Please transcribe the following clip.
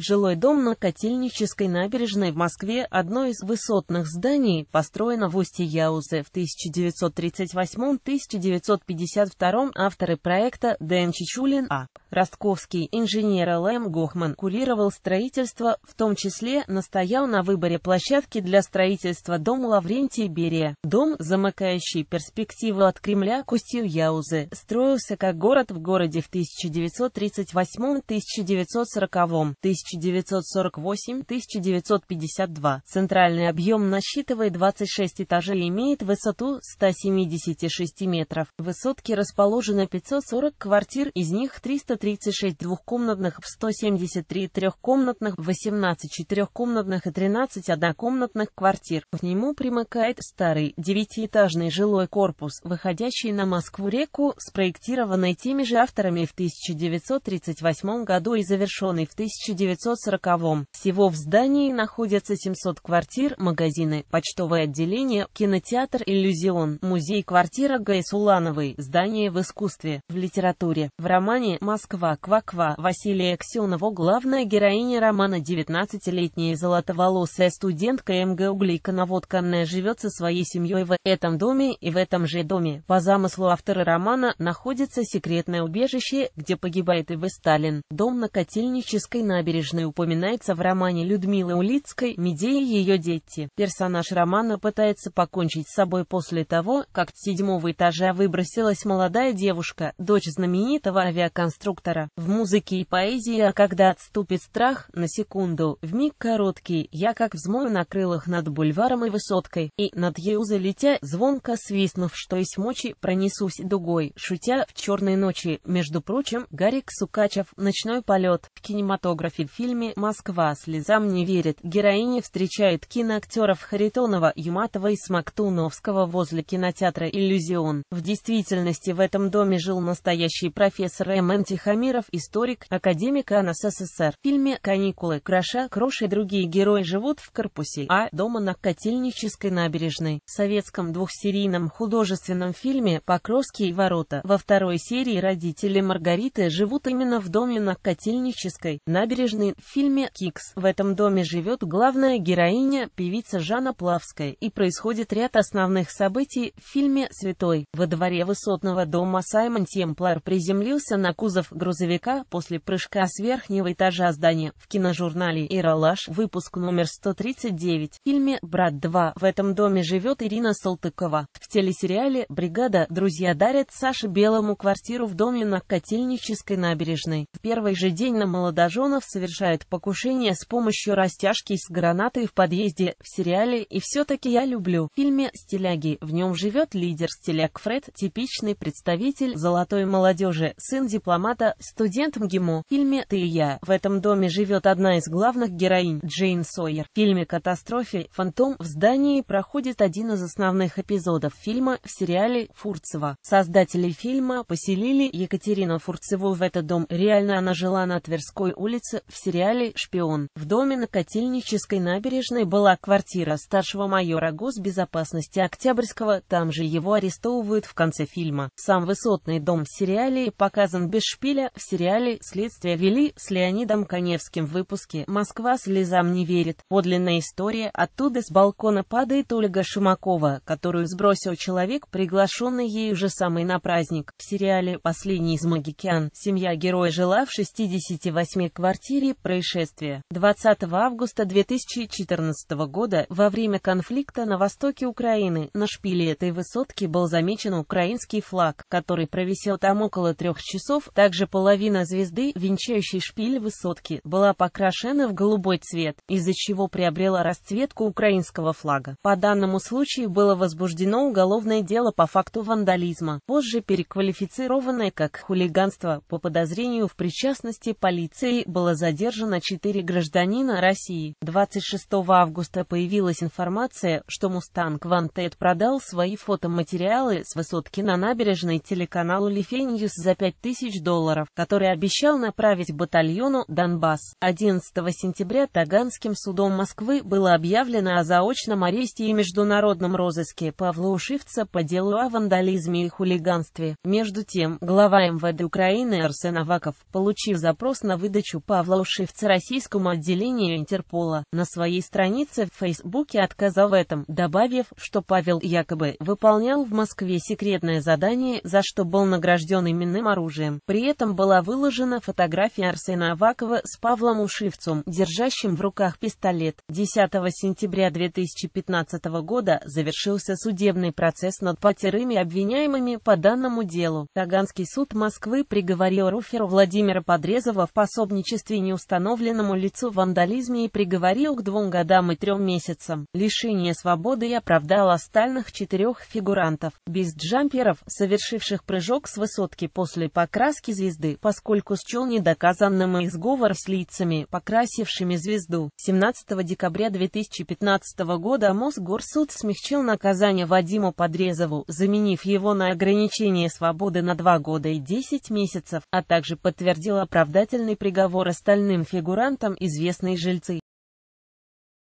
Жилой дом на Котельнической набережной в Москве, одно из высотных зданий, построено в устье Яузы в 1938-1952 авторы проекта Дэн Чичулин А. Ростковский инженер Л.М. Гохман курировал строительство, в том числе настоял на выборе площадки для строительства дом Лаврентия Берия. Дом, замыкающий перспективу от Кремля к устью Яузы, строился как город в городе в 1938-1940, 1948-1952. Центральный объем насчитывает 26 этажей и имеет высоту 176 метров. В высотке расположено 540 квартир, из них 330. 36 двухкомнатных, 173 трехкомнатных, 18 четырехкомнатных и 13 однокомнатных квартир. К нему примыкает старый девятиэтажный жилой корпус, выходящий на Москву-реку, спроектированный теми же авторами в 1938 году и завершенный в 1940. Всего в здании находятся 700 квартир, магазины, почтовое отделение, кинотеатр «Иллюзион», музей-квартира Гайсулановой, здание в искусстве, в литературе. В романе «Москва» Москва, ква Василия Аксенова, главная героиня романа 19-летняя золотоволосая студентка МГУ Гликоноводканная живет со своей семьей в этом доме и в этом же доме. По замыслу автора романа находится секретное убежище, где погибает И.В. Сталин. Дом на Котельнической набережной упоминается в романе Людмилы Улицкой Медеи и ее дети». Персонаж романа пытается покончить с собой после того, как с седьмого этажа выбросилась молодая девушка, дочь знаменитого авиаконструктора доктора, в музыке и поэзии, а когда отступит страх, на секунду, в миг короткий, я как взмою на крылах над бульваром и высоткой, и, над ею залетя, звонко свистнув, что из мочи, пронесусь дугой, шутя, в черной ночи, между прочим, Гарик Сукачев, ночной полет, в кинематографе в фильме «Москва слезам не верит», героиня встречает киноактеров Харитонова, Юматова и Смоктуновского возле кинотеатра «Иллюзион». В действительности в этом доме жил настоящий профессор М. Антихаритонов, Хамиров, историк, академик СССР. В фильме «Каникулы» Кроша, Крош и другие герои живут в корпусе А дома на Котельнической набережной. В советском двухсерийном художественном фильме «Покровские ворота» во второй серии родители Маргариты живут именно в доме на Котельнической набережной в фильме «Кикс». В этом доме живет главная героиня, певица Жанна Плавская, и происходит ряд основных событий в фильме «Святой». Во дворе высотного дома Саймон Темплар приземлился на кузов грузовика после прыжка с верхнего этажа здания в киножурнале «Иралаш» выпуск номер 139 в фильме «Брат 2». В этом доме живет Ирина Салтыкова. В телесериале «Бригада» друзья дарят Саше Белому квартиру в доме на Котельнической набережной. В первый же день на молодоженов совершают покушение с помощью растяжки с гранатой в подъезде в сериале «И все-таки я люблю». В фильме «Стиляги» в нем живет лидер стиляк Фред, типичный представитель золотой молодежи, сын дипломата Студент студентом фильме «Ты и я» в этом доме живет одна из главных героинь, Джейн Сойер. В фильме «Катастрофе» «Фантом» в здании проходит один из основных эпизодов фильма в сериале «Фурцева». Создатели фильма поселили Екатерину Фурцеву в этот дом. Реально она жила на Тверской улице в сериале «Шпион». В доме на Котельнической набережной была квартира старшего майора госбезопасности Октябрьского, там же его арестовывают в конце фильма. Сам высотный дом в сериале показан без шпиля апреля в сериале «Следствие вели» с Леонидом Коневским в выпуске «Москва слезам не верит». Подлинная история оттуда с балкона падает Ольга Шумакова, которую сбросил человек, приглашенный ею же самый на праздник. В сериале «Последний из магикян» семья героя жила в 68 квартире происшествия. 20 августа 2014 года во время конфликта на востоке Украины на шпиле этой высотки был замечен украинский флаг, который провисел там около трех часов, также также половина звезды, венчающей шпиль высотки, была покрашена в голубой цвет, из-за чего приобрела расцветку украинского флага. По данному случаю было возбуждено уголовное дело по факту вандализма, позже переквалифицированное как хулиганство. По подозрению в причастности полиции было задержано 4 гражданина России. 26 августа появилась информация, что «Мустанг» Ван продал свои фотоматериалы с высотки на набережной телеканалу «Лифей Ньюс» за 5000 долларов долларов, который обещал направить батальону «Донбасс». 11 сентября Таганским судом Москвы было объявлено о заочном аресте и международном розыске Павла Ушивца по делу о вандализме и хулиганстве. Между тем, глава МВД Украины Арсен Аваков, получив запрос на выдачу Павла Ушивца российскому отделению Интерпола, на своей странице в Фейсбуке отказал в этом, добавив, что Павел якобы выполнял в Москве секретное задание, за что был награжден именным оружием. При этом Летом была выложена фотография Арсена Авакова с Павлом Ушивцем, держащим в руках пистолет. 10 сентября 2015 года завершился судебный процесс над потерыми обвиняемыми по данному делу. Таганский суд Москвы приговорил руферу Владимира Подрезова в пособничестве неустановленному лицу вандализме и приговорил к двум годам и трем месяцам. Лишение свободы и оправдал остальных четырех фигурантов, без джамперов, совершивших прыжок с высотки после покраски звезды звезды, поскольку счел недоказанным их сговор с лицами, покрасившими звезду. 17 декабря 2015 года Мосгорсуд смягчил наказание Вадиму Подрезову, заменив его на ограничение свободы на 2 года и 10 месяцев, а также подтвердил оправдательный приговор остальным фигурантам известной жильцы.